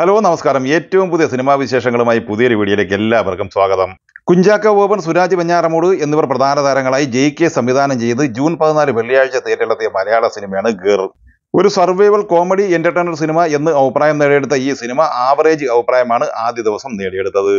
hello നമസ്കാരം ഏറ്റവും പുതിയ സിനിമാ വിശേഷങ്ങളുമായി പുതിയൊരു വീഡിയോയിലേക്ക് എല്ലാവർക്കും സ്വാഗതം കുഞ്ചാക്ക ഓപ്പൻ സുരാജ് വെഞ്ഞാറമൂട് എന്നിവർ പ്രധാന താരങ്ങളായി ജെ കെ സംവിധാനം ചെയ്ത് ജൂൺ പതിനാല് വെള്ളിയാഴ്ച തിയേറ്ററിലെത്തിയ മലയാള സിനിമയാണ് ഗേർ ഒരു സർവൈവൽ കോമഡി എന്റർടൈനർ സിനിമ എന്ന് അഭിപ്രായം നേടിയെടുത്ത ഈ സിനിമ ആവറേജ് അഭിപ്രായമാണ് ആദ്യ ദിവസം നേടിയെടുത്തത്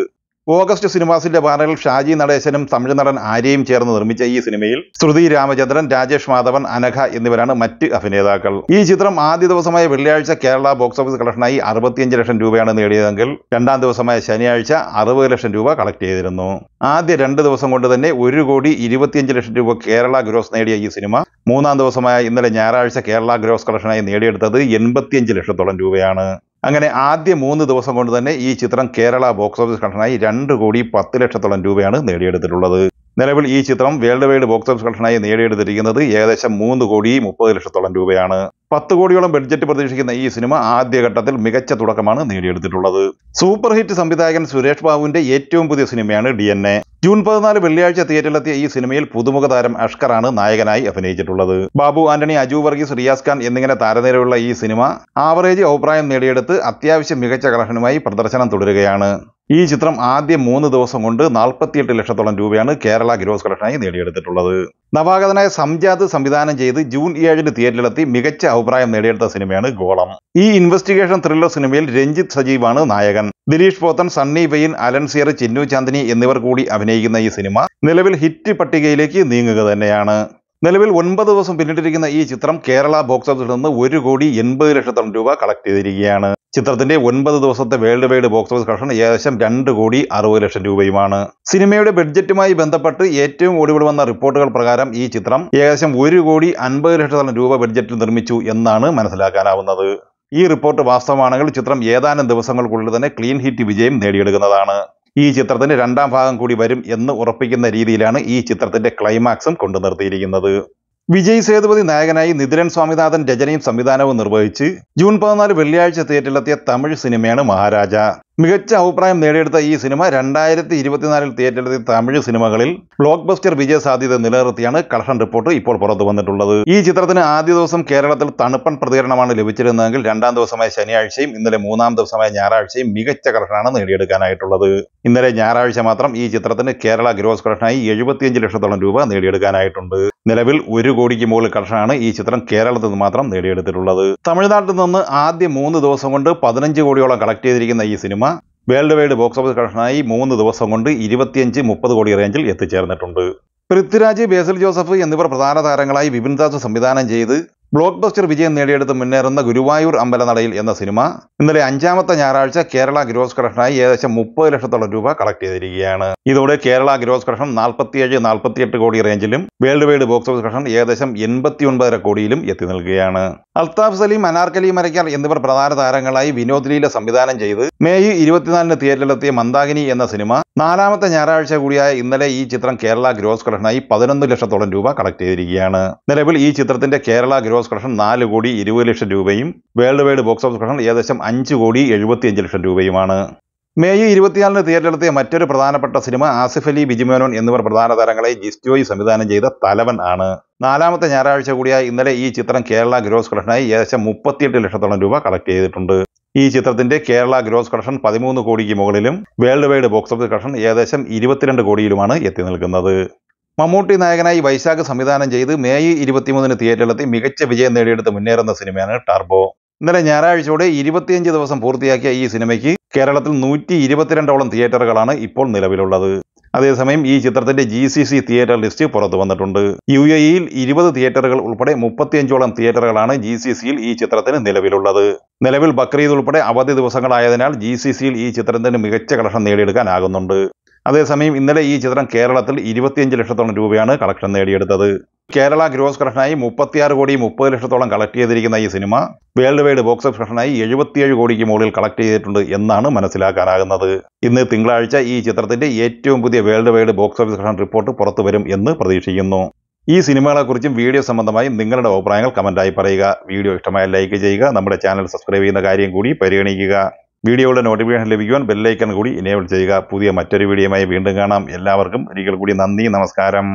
ഓഗസ്റ്റ് സിനിമാസിന്റെ ബാനറിൽ ഷാജി നടേശനും തമിഴ് നടൻ ആര്യയും ചേർന്ന് നിർമ്മിച്ച ഈ സിനിമയിൽ ശ്രുതി രാമചന്ദ്രൻ രാജേഷ് മാധവൻ അനഘ എന്നിവരാണ് മറ്റ് അഭിനേതാക്കൾ ഈ ചിത്രം ആദ്യ ദിവസമായ വെള്ളിയാഴ്ച കേരള ബോക്സ് ഓഫീസ് കളക്ഷനായി അറുപത്തിയഞ്ച് ലക്ഷം രൂപയാണ് നേടിയതെങ്കിൽ രണ്ടാം ദിവസമായ ശനിയാഴ്ച അറുപത് ലക്ഷം രൂപ കളക്ട് ചെയ്തിരുന്നു ആദ്യ രണ്ട് ദിവസം കൊണ്ട് തന്നെ ഒരു കോടി ഇരുപത്തിയഞ്ച് ലക്ഷം രൂപ കേരള ഗ്രോസ് നേടിയ ഈ സിനിമ മൂന്നാം ദിവസമായ ഇന്നലെ ഞായറാഴ്ച കേരള ഗ്രോസ് കളക്ഷനായി നേടിയെടുത്തത് എൺപത്തിയഞ്ച് ലക്ഷത്തോളം രൂപയാണ് അങ്ങനെ ആദ്യ മൂന്ന് ദിവസം കൊണ്ട് തന്നെ ഈ ചിത്രം കേരള ബോക്സ് ഓഫീസ് കളക്ഷനായി രണ്ട് കോടി പത്ത് ലക്ഷത്തോളം രൂപയാണ് നേടിയെടുത്തിട്ടുള്ളത് നിലവിൽ ഈ ചിത്രം വേൾഡ് വൈഡ് ബോക്സ് ഓഫീസ് കളക്ഷനായി നേടിയെടുത്തിരിക്കുന്നത് ഏകദേശം മൂന്ന് കോടി മുപ്പത് ലക്ഷത്തോളം രൂപയാണ് പത്ത് കോടിയോളം ബഡ്ജറ്റ് പ്രതീക്ഷിക്കുന്ന ഈ സിനിമ ആദ്യഘട്ടത്തിൽ മികച്ച തുടക്കമാണ് നേടിയെടുത്തിട്ടുള്ളത് സൂപ്പർ ഹിറ്റ് സംവിധായകൻ സുരേഷ് ബാബുവിന്റെ ഏറ്റവും പുതിയ സിനിമയാണ് ഡി ജൂൺ പതിനാല് വെള്ളിയാഴ്ച തിയേറ്ററിലെത്തിയ ഈ സിനിമയിൽ പുതുമുഖ താരം അഷ്കറാണ് നായകനായി അഭിനയിച്ചിട്ടുള്ളത് ബാബു ആന്റണി അജു വർഗീസ് റിയാസ് ഖാൻ എന്നിങ്ങനെ താരനിരയുള്ള ഈ സിനിമ ആവറേജ് അഭിപ്രായം നേടിയെടുത്ത് അത്യാവശ്യം മികച്ച കളക്ഷനുമായി പ്രദർശനം തുടരുകയാണ് ഈ ചിത്രം ആദ്യ മൂന്ന് ദിവസം കൊണ്ട് നാൽപ്പത്തിയെട്ട് ലക്ഷത്തോളം രൂപയാണ് കേരള ഗ്രോസ് കളക്ഷനായി നേടിയെടുത്തിട്ടുള്ളത് നവാഗതനായ സംജാത് സംവിധാനം ചെയ്ത് ജൂൺ ഏഴിന് തിയേറ്ററിലെത്തി മികച്ച അഭിപ്രായം നേടിയെടുത്ത സിനിമയാണ് ഗോളം ഈ ഇൻവെസ്റ്റിഗേഷൻ ത്രില്ലർ സിനിമയിൽ രഞ്ജിത്ത് സജീവാണ് നായകൻ ദിലീഷ് പോത്തൻ സണ്ണി വെയിൻ അലൻസിയർ ചിന്നു ചാന്ദിനി എന്നിവർ കൂടി അഭിനയിക്കുന്ന ഈ സിനിമ നിലവിൽ ഹിറ്റ് പട്ടികയിലേക്ക് നീങ്ങുക തന്നെയാണ് നിലവിൽ ഒൻപത് ദിവസം പിന്നിട്ടിരിക്കുന്ന ഈ ചിത്രം കേരള ബോക്സ് ഓഫീസിൽ നിന്ന് ഒരു കോടി എൺപത് ലക്ഷത്തോളം രൂപ കളക്ട് ചെയ്തിരിക്കുകയാണ് ചിത്രത്തിന്റെ ഒൻപത് ദിവസത്തെ world wide box office collection ഏകദേശം രണ്ട് കോടി അറുപത് ലക്ഷം രൂപയുമാണ് സിനിമയുടെ ബഡ്ജറ്റുമായി ബന്ധപ്പെട്ട് ഏറ്റവും ഒടുവിൽ വന്ന റിപ്പോർട്ടുകൾ പ്രകാരം ഈ ചിത്രം ഏകദേശം ഒരു കോടി അൻപത് ലക്ഷത്തോളം രൂപ ബഡ്ജറ്റിൽ നിർമ്മിച്ചു എന്നാണ് മനസ്സിലാക്കാനാവുന്നത് ഈ റിപ്പോർട്ട് വാസ്തവമാണെങ്കിൽ ചിത്രം ഏതാനും ദിവസങ്ങൾക്കുള്ളിൽ തന്നെ ക്ലീൻ ഹിറ്റ് വിജയം നേടിയെടുക്കുന്നതാണ് ഈ ചിത്രത്തിന്റെ രണ്ടാം ഭാഗം കൂടി വരും എന്ന് ഉറപ്പിക്കുന്ന രീതിയിലാണ് ഈ ചിത്രത്തിന്റെ ക്ലൈമാക്സും കൊണ്ടു നിർത്തിയിരിക്കുന്നത് വിജയ് സേതുപതി നായകനായി നിതിരൻ സ്വാമിനാഥൻ രചനയും സംവിധാനവും നിർവഹിച്ച് ജൂൺ പതിനാല് വെള്ളിയാഴ്ച തിയേറ്ററിലെത്തിയ തമിഴ് സിനിമയാണ് മഹാരാജ മികച്ച അഭിപ്രായം നേടിയെടുത്ത ഈ സിനിമ രണ്ടായിരത്തി ഇരുപത്തിനാലിൽ തിയേറ്ററിലെത്തിയ തമിഴ് സിനിമകളിൽ ബ്ലോക്ക് ബസ്റ്റർ വിജയ സാധ്യത നിലനിർത്തിയാണ് കളക്ഷൻ റിപ്പോർട്ട് ഇപ്പോൾ പുറത്തു വന്നിട്ടുള്ളത് ഈ ചിത്രത്തിന് ആദ്യ ദിവസം കേരളത്തിൽ തണുപ്പൻ പ്രതികരണമാണ് ലഭിച്ചിരുന്നതെങ്കിൽ രണ്ടാം ദിവസമായ ശനിയാഴ്ചയും ഇന്നലെ മൂന്നാം ദിവസമായ ഞായറാഴ്ചയും മികച്ച കളക്ഷനാണ് നേടിയെടുക്കാനായിട്ടുള്ളത് ഇന്നലെ ഞായറാഴ്ച മാത്രം ഈ ചിത്രത്തിന് കേരള ഗ്രോസ് കളക്ഷനായി എഴുപത്തിയഞ്ച് ലക്ഷത്തോളം രൂപ നേടിയെടുക്കാനായിട്ടുണ്ട് നിലവിൽ ഒരു കോടിക്ക് മുകളിൽ കളക്ഷനാണ് ഈ ചിത്രം കേരളത്തിൽ നിന്ന് മാത്രം നേടിയെടുത്തിട്ടുള്ളത് തമിഴ്നാട്ടിൽ നിന്ന് ആദ്യ മൂന്ന് ദിവസം കൊണ്ട് പതിനഞ്ച് കോടിയോളം കളക്ട് ചെയ്തിരിക്കുന്ന ഈ സിനിമ വേൾഡ് വൈഡ് ബോക്സ് ഓഫീസ് കളക്ഷനായി മൂന്ന് ദിവസം കൊണ്ട് ഇരുപത്തിയഞ്ച് മുപ്പത് കോടി റേഞ്ചിൽ എത്തിച്ചേർന്നിട്ടുണ്ട് പൃഥ്വിരാജ് ബേസിൽ ജോസഫ് എന്നിവർ പ്രധാന താരങ്ങളായി വിപിൻ ദാസ് സംവിധാനം ചെയ്ത് ബ്ലോക്ക് ബസ്റ്റർ വിജയം നേടിയെടുത്ത് മുന്നേറുന്ന ഗുരുവായൂർ അമ്പലനടയിൽ എന്ന സിനിമ ഇന്നലെ അഞ്ചാമത്തെ ഞായറാഴ്ച കേരള ഗ്രോസ് കളക്ഷനായി ഏകദേശം മുപ്പത് ലക്ഷത്തോളം രൂപ കളക്ട് ചെയ്തിരിക്കുകയാണ് ഇതോടെ കേരള ഗ്രോസ് കളക്ഷൻ നാൽപ്പത്തിയേഴ് നാൽപ്പത്തിയെട്ട് കോടി റേഞ്ചിലും world wide box office collection ഏകദേശം എൺപത്തി ഒൻപതര കോടിയിലും എത്തി നിൽക്കുകയാണ് അൽത്താഫ് സലീം അനാർക്കലി മരയ്ക്കാർ എന്നിവർ പ്രധാന താരങ്ങളായി വിനോദ് ലീല സംവിധാനം ചെയ്ത് മെയ് ഇരുപത്തിനാലിന് തിയേറ്ററിലെത്തിയ മന്ദാകിനി എന്ന സിനിമ നാലാമത്തെ ഞായറാഴ്ച കൂടിയായ ഇന്നലെ ഈ ചിത്രം കേരള ഗ്രോസ് കളക്ഷനായി പതിനൊന്ന് ലക്ഷത്തോളം രൂപ കളക്ട് ചെയ്തിരിക്കുകയാണ് നിലവിൽ ഈ ചിത്രത്തിന്റെ കേരള ഗ്രോസ് കളക്ഷൻ നാല് കോടി ഇരുപത് ലക്ഷം രൂപയും world wide box office collection ഏകദേശം അഞ്ച് കോടി എഴുപത്തിയഞ്ച് ലക്ഷം രൂപയുമാണ് മെയ് ഇരുപത്തിനാലിന് തിയേറ്ററിലെത്തിയ മറ്റൊരു പ്രധാനപ്പെട്ട സിനിമ ആസിഫ് അലി ബിജിമേനോൻ എന്നിവർ പ്രധാന താരങ്ങളെ ജിസ്റ്റോയി സംവിധാനം ചെയ്ത തലവൻ ആണ് നാലാമത്തെ ഞായറാഴ്ച കൂടിയായി ഇന്നലെ ഈ ചിത്രം കേരള ഗ്രോസ് കളക്ഷനായി ഏകദേശം മുപ്പത്തിയെട്ട് ലക്ഷത്തോളം രൂപ കളക്ട് ചെയ്തിട്ടുണ്ട് ഈ ചിത്രത്തിന്റെ കേരള ഗ്രോസ് കളക്ഷൻ പതിമൂന്ന് കോടിക്ക് മുകളിലും world wide box office collection ഏകദേശം ഇരുപത്തിരണ്ട് കോടിയിലുമാണ് എത്തി നിൽക്കുന്നത് മമ്മൂട്ടി നായകനായി വൈശാഖ് സംവിധാനം ചെയ്ത് മെയ് ഇരുപത്തിമൂന്നിന് തിയേറ്ററിലെത്തി മികച്ച വിജയം നേടിയെടുത്ത് മുന്നേറുന്ന സിനിമയാണ് ടാർബോ ഇന്നലെ ഞായറാഴ്ചയോടെ ഇരുപത്തിയഞ്ച് ദിവസം പൂർത്തിയാക്കിയ ഈ സിനിമയ്ക്ക് കേരളത്തിൽ നൂറ്റി ഇരുപത്തിരണ്ടോളം തിയേറ്ററുകളാണ് ഇപ്പോൾ നിലവിലുള്ളത് അതേസമയം ഈ ചിത്രത്തിന്റെ G C C theatre list പുറത്തു വന്നിട്ടുണ്ട് യു എ ഇയിൽ ഇരുപത് തിയേറ്ററുകൾ ഉൾപ്പെടെ മുപ്പത്തിയഞ്ചോളം തിയേറ്ററുകളാണ് ജി സി സിയിൽ ഈ ചിത്രത്തിന് നിലവിലുള്ളത് നിലവിൽ ബക്രീദ് ഉൾപ്പെടെ അവധി ദിവസങ്ങളായതിനാൽ ജി സി സിയിൽ ഈ ചിത്രത്തിന് മികച്ച കളക്ഷൻ നേടിയെടുക്കാനാകുന്നുണ്ട് അതേസമയം ഇന്നലെ ഈ ചിത്രം കേരളത്തിൽ ഇരുപത്തിയഞ്ച് ലക്ഷത്തോളം രൂപയാണ് കളക്ഷൻ നേടിയെടുത്തത് കേരള ഗ്രോസ് കളക്ഷനായി മുപ്പത്തിയാറ് കോടി മുപ്പത് ലക്ഷത്തോളം കളക്ട് ചെയ്തിരിക്കുന്ന ഈ സിനിമ വേൾഡ് വൈഡ് ബോക്സ് ഓഫീസ് കളക്ഷനായി എഴുപത്തിയേഴ് കോടിക്ക് മുകളിൽ കളക്ട് ചെയ്തിട്ടുണ്ട് എന്നാണ് മനസ്സിലാക്കാനാകുന്നത് ഇന്ന് തിങ്കളാഴ്ച ഈ ചിത്രത്തിന്റെ ഏറ്റവും പുതിയ world wide box office collection report പുറത്തു വരും എന്ന് പ്രതീക്ഷിക്കുന്നു ഈ സിനിമകളെക്കുറിച്ചും വീഡിയോ സംബന്ധമായി നിങ്ങളുടെ അഭിപ്രായങ്ങൾ കമൻറ്റായി പറയുക വീഡിയോ ഇഷ്ടമായ ലൈക്ക് ചെയ്യുക നമ്മുടെ ചാനൽ സബ്സ്ക്രൈബ് ചെയ്യുന്ന കാര്യം കൂടി പരിഗണിക്കുക വീഡിയോയുടെ നോട്ടിഫിക്കേഷൻ ലഭിക്കുവാൻ ബെല്ലൈക്കൺ കൂടി ഇനേബിൾ ചെയ്യുക പുതിയ മറ്റൊരു വീഡിയോയുമായി വീണ്ടും കാണാം എല്ലാവർക്കും ഒരിക്കൽ കൂടി നന്ദി നമസ്കാരം